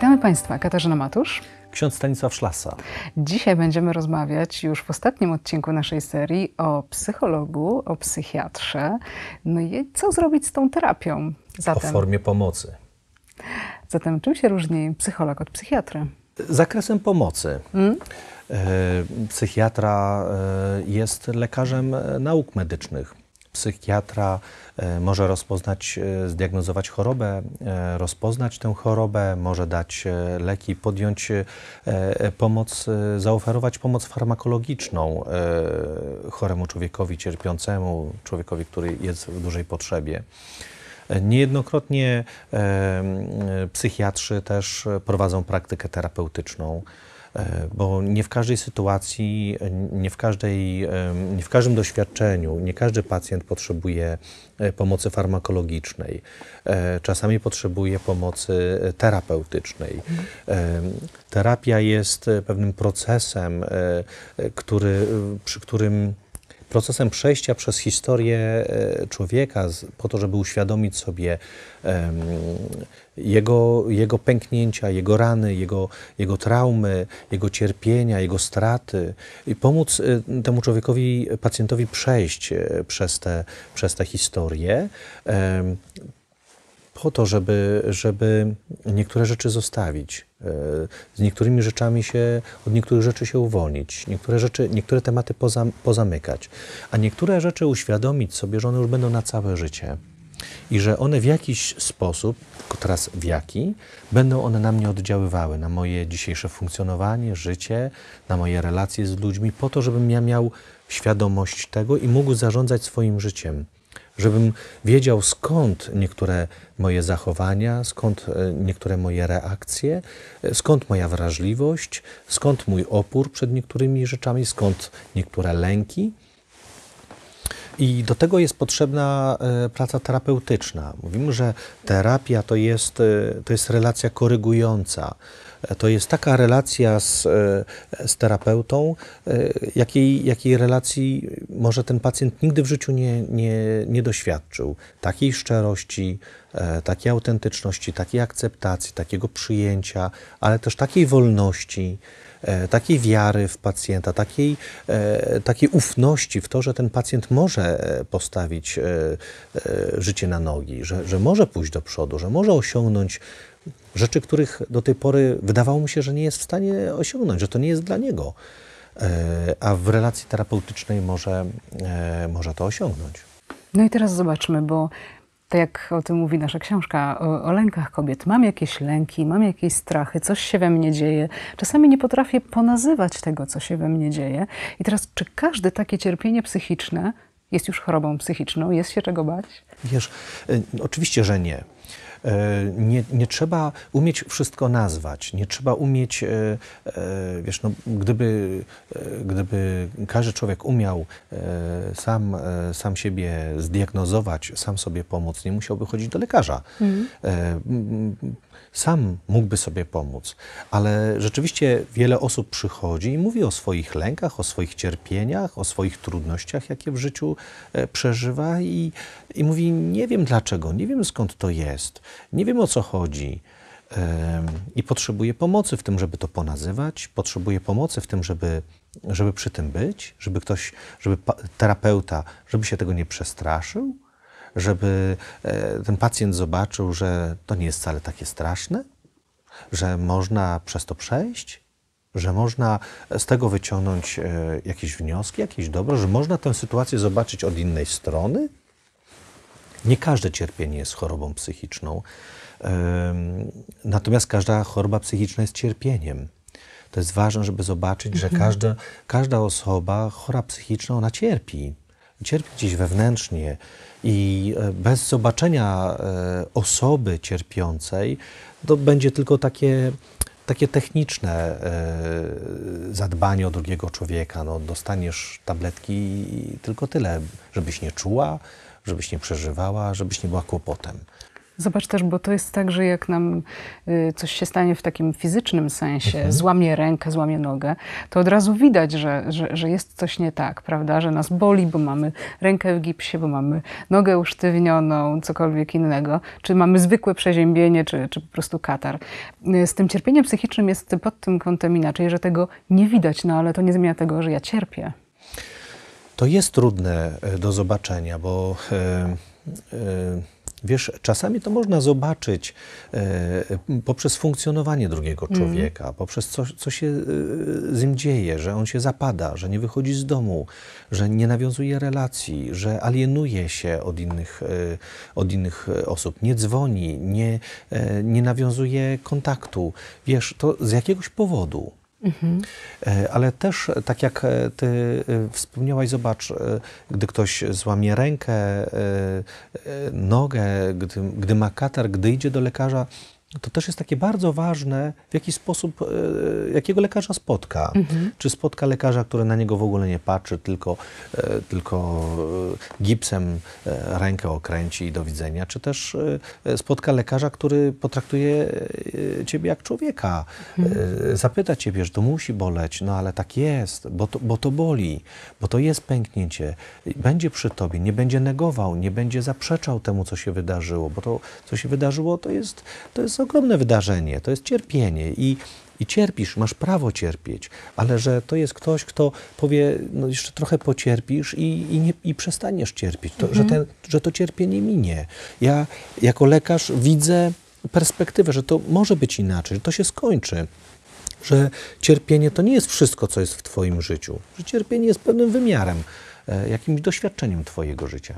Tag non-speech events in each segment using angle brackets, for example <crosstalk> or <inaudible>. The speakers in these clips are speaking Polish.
Witamy Państwa, Katarzyna Matusz. Ksiądz Stanisław Szlasa. Dzisiaj będziemy rozmawiać już w ostatnim odcinku naszej serii o psychologu, o psychiatrze, no i co zrobić z tą terapią. Zatem, o formie pomocy. Zatem czym się różni psycholog od psychiatry? Zakresem pomocy. Hmm? E, psychiatra e, jest lekarzem e, nauk medycznych psychiatra e, może rozpoznać, e, zdiagnozować chorobę, e, rozpoznać tę chorobę, może dać leki, podjąć pomoc, zaoferować pomoc farmakologiczną choremu człowiekowi cierpiącemu, człowiekowi, który jest w dużej potrzebie. Niejednokrotnie psychiatrzy też prowadzą praktykę terapeutyczną. E, bo nie w każdej sytuacji, nie w, każdej, nie w każdym doświadczeniu, nie każdy pacjent potrzebuje e, pomocy farmakologicznej. E, czasami potrzebuje pomocy terapeutycznej. Mhm. Terapia jest pewnym procesem, który, przy którym procesem przejścia przez historię e, człowieka po to, żeby uświadomić sobie jego, jego pęknięcia, jego rany, jego, jego traumy, jego cierpienia, jego straty i pomóc e, temu człowiekowi, pacjentowi przejść e, przez te, przez te historie po to, żeby, żeby niektóre rzeczy zostawić. E, z niektórymi rzeczami się, od niektórych rzeczy się uwolnić, niektóre, rzeczy, niektóre tematy pozam, pozamykać, a niektóre rzeczy uświadomić sobie, że one już będą na całe życie i że one w jakiś sposób, teraz w jaki, będą one na mnie oddziaływały, na moje dzisiejsze funkcjonowanie, życie, na moje relacje z ludźmi, po to, żebym ja miał świadomość tego i mógł zarządzać swoim życiem żebym wiedział skąd niektóre moje zachowania, skąd e, niektóre moje reakcje, e, skąd moja wrażliwość, skąd mój opór przed niektórymi rzeczami, skąd niektóre lęki. I do tego jest potrzebna e, praca terapeutyczna. Mówimy, że terapia to jest, to jest relacja korygująca. To jest taka relacja z, e, z terapeutą, e, jakiej, jakiej relacji może ten pacjent nigdy w życiu nie, nie, nie doświadczył. Takiej szczerości, e, takiej autentyczności, takiej akceptacji, takiego przyjęcia, ale też takiej wolności takiej wiary w pacjenta, takiej, takiej ufności w to, że ten pacjent może postawić życie na nogi, że, że może pójść do przodu, że może osiągnąć Rzeczy, których do tej pory wydawało mu się, że nie jest w stanie osiągnąć, że to nie jest dla niego. E, a w relacji terapeutycznej może, e, może to osiągnąć. No i teraz zobaczmy, bo tak jak o tym mówi nasza książka o, o, lękach kobiet. Mam jakieś lęki, mam jakieś strachy, coś się we mnie dzieje. Czasami nie potrafię ponazywać tego, co się we mnie dzieje. I teraz, czy każde takie cierpienie psychiczne jest już chorobą psychiczną? Jest się czego bać? Wiesz, e, oczywiście, że nie. E, nie, nie trzeba umieć wszystko nazwać, nie trzeba umieć, e, e, wiesz, no, gdyby, gdyby każdy człowiek umiał sam, sam siebie zdiagnozować, sam sobie pomóc, nie musiałby chodzić do lekarza. Mhm. Sam mógłby sobie pomóc, ale rzeczywiście wiele osób przychodzi i mówi o swoich lękach, o swoich cierpieniach, o swoich trudnościach, jakie w życiu przeżywa i, i mówi, nie wiem dlaczego, nie wiem skąd to jest nie wiem o co chodzi i potrzebuje pomocy w tym, żeby to ponazywać, potrzebuje pomocy w tym, żeby, żeby przy tym być, żeby ktoś, żeby terapeuta, żeby się tego nie przestraszył, żeby e, ten pacjent zobaczył, że to nie jest wcale takie straszne, że można przez to przejść, że można z tego wyciągnąć e, jakieś wnioski, jakieś dobro, że można tę sytuację zobaczyć od innej strony nie każde cierpienie jest chorobą psychiczną, natomiast każda choroba psychiczna jest cierpieniem. To jest ważne, żeby zobaczyć, że mhm. każda, każda osoba chora psychiczna, ona cierpi. Cierpi gdzieś wewnętrznie i e, bez zobaczenia e, osoby cierpiącej to będzie tylko takie takie techniczne e, zadbanie o drugiego człowieka. No, dostaniesz tabletki i tylko tyle, żebyś nie czuła, żebyś nie przeżywała, żebyś nie była kłopotem. Zobacz też, bo to jest tak, że jak nam y, coś się stanie w takim fizycznym sensie, mhm. złamie rękę, złamie nogę, to od razu widać, że, że, że, jest coś nie tak, prawda? Że nas boli, bo mamy rękę w gipsie, bo mamy nogę usztywnioną, cokolwiek innego, czy mamy zwykłe przeziębienie, czy, czy po prostu katar. Y, z tym cierpieniem psychicznym jest pod tym kątem inaczej, że tego nie widać, no ale to nie zmienia tego, że ja cierpię. To jest trudne e, do zobaczenia, bo e, e, Wiesz, czasami to można zobaczyć poprzez funkcjonowanie drugiego mhm. człowieka, mm. poprzez co, co się z nim dzieje, że on się zapada, że nie wychodzi z domu, że nie nawiązuje relacji, że alienuje się od innych, od innych osób, nie dzwoni, nie, nie nawiązuje kontaktu. Wiesz, to z jakiegoś powodu. Mhm. E, ale też, tak jak e, ty e, wspomniałaś, zobacz, gdy ktoś złamie rękę, nogę, gdy, gdy ma katar, gdy idzie do lekarza, no to też jest takie bardzo ważne, w jaki sposób, e, jakiego lekarza spotka. Mhm. Czy spotka lekarza, który na niego w ogóle nie patrzy, tylko, e, tylko e, gipsem rękę okręci i do widzenia, czy też spotka lekarza, który potraktuje ciebie jak człowieka. Mhm. Zapyta ciebie, że to musi boleć, no ale tak jest, bo to, bo to boli, bo to jest pęknięcie. Będzie przy tobie, nie będzie negował, nie będzie zaprzeczał temu, co się wydarzyło, bo to, co się wydarzyło, to jest, to jest jest ogromne wydarzenie, to jest cierpienie i, i cierpisz, masz prawo cierpieć, ale że to jest ktoś, kto powie, no jeszcze trochę pocierpisz i, i, nie, i przestaniesz cierpieć, to, mhm. że, ten, że to cierpienie minie. Ja jako lekarz widzę perspektywę, że to może być inaczej, że to się skończy że cierpienie to nie jest wszystko, co jest w Twoim życiu, że cierpienie jest pewnym wymiarem, e, jakimś doświadczeniem Twojego życia.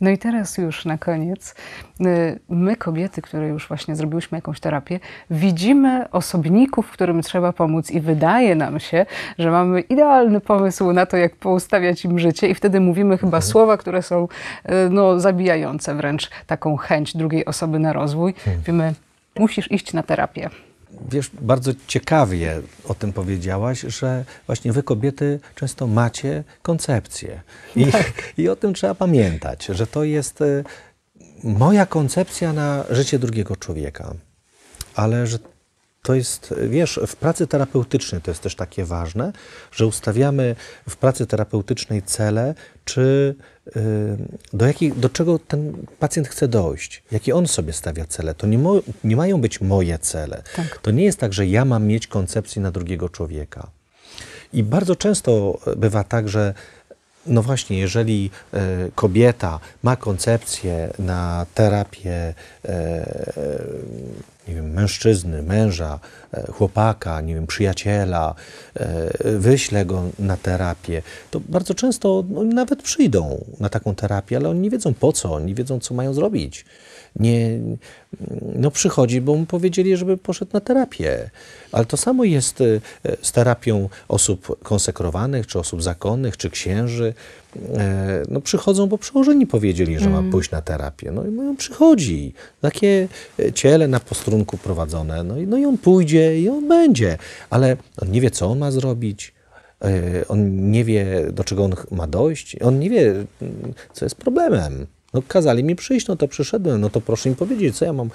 No i teraz już na koniec, y, my kobiety, które już właśnie zrobiłyśmy jakąś terapię, widzimy osobników, którym trzeba pomóc i wydaje nam się, że mamy idealny pomysł na to, jak poustawiać im życie i wtedy mówimy chyba mhm. słowa, które są y, no, zabijające wręcz taką chęć drugiej osoby na rozwój. Mhm. Wiemy, musisz iść na terapię wiesz, bardzo ciekawie o tym powiedziałaś, że właśnie wy kobiety często macie koncepcję. I, tak. <laughs> i o tym trzeba pamiętać, że to jest e, moja koncepcja na życie drugiego człowieka, ale że to jest, wiesz, w pracy terapeutycznej to jest też takie ważne, że ustawiamy w pracy terapeutycznej cele, czy y, do, jakich, do czego ten pacjent chce dojść, jakie on sobie stawia cele. To nie, mo, nie mają być moje cele. Tak. To nie jest tak, że ja mam mieć koncepcję na drugiego człowieka. I bardzo często bywa tak, że no właśnie, jeżeli e, kobieta ma koncepcję na terapię e, nie wiem, mężczyzny, męża, e, chłopaka, nie wiem, przyjaciela, wyśle go na terapię, to bardzo często no, nawet przyjdą na taką terapię, ale oni nie wiedzą po co, oni nie wiedzą, co mają zrobić nie, no przychodzi, bo mu powiedzieli, żeby poszedł na terapię. Ale to samo jest e, z terapią osób konsekrowanych, czy osób zakonnych, czy księży. E, no przychodzą, bo przełożeni powiedzieli, że ma mm. pójść na terapię. No i mówią, przychodzi. Takie e, ciele na postrunku prowadzone. No i, no i on pójdzie i on będzie. Ale on nie wie, co on ma zrobić. On nie wie, do czego on ma dojść. On nie wie, mm, co jest problemem. No kazali mi przyjść, no to przyszedłem, no to proszę mi powiedzieć, co ja mam,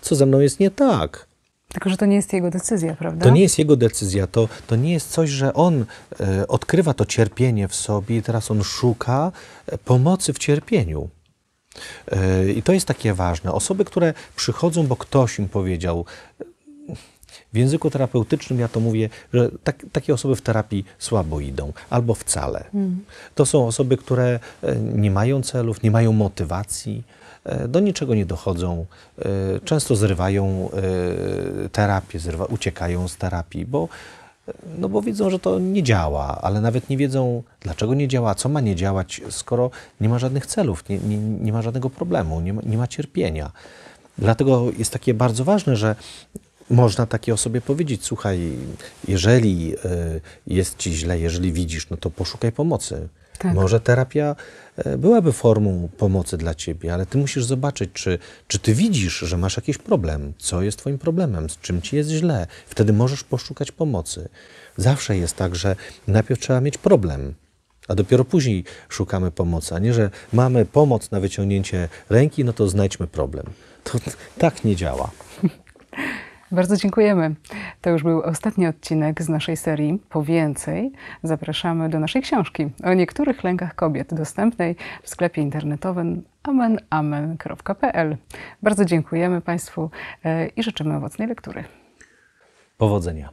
co ze mną jest nie tak. Tylko, że to nie jest jego decyzja, prawda? To nie jest jego decyzja, to, to nie jest coś, że on e, odkrywa to cierpienie w sobie i teraz on szuka e, pomocy w cierpieniu. E, I to jest takie ważne. Osoby, które przychodzą, bo ktoś im powiedział, w języku terapeutycznym ja to mówię, że tak, takie osoby w terapii słabo idą albo wcale. Mm. To są osoby, które e, nie mają celów, nie mają motywacji, e, do niczego nie dochodzą, e, często zrywają terapię, zrywa, uciekają z terapii, bo, no bo wiedzą, że to nie działa, ale nawet nie wiedzą, dlaczego nie działa, co ma nie działać, skoro nie ma żadnych celów, nie, nie, nie ma żadnego problemu, nie ma, nie ma cierpienia. Dlatego jest takie bardzo ważne, że można takiej osobie powiedzieć, słuchaj, jeżeli e, jest ci źle, jeżeli widzisz, no to poszukaj pomocy. Tak. Może terapia e, byłaby formą pomocy dla ciebie, ale ty musisz zobaczyć, czy, czy ty widzisz, że masz jakiś problem, co jest twoim problemem, z czym ci jest źle. Wtedy możesz poszukać pomocy. Zawsze jest tak, że najpierw trzeba mieć problem, a dopiero później szukamy pomocy, a nie, że mamy pomoc na wyciągnięcie ręki, no to znajdźmy problem. To <laughs> tak nie działa. Bardzo dziękujemy. To już był ostatni odcinek z naszej serii. Po więcej zapraszamy do naszej książki o niektórych lękach kobiet, dostępnej w sklepie internetowym amenamen.pl. Bardzo dziękujemy Państwu e, i życzymy owocnej lektury. Powodzenia.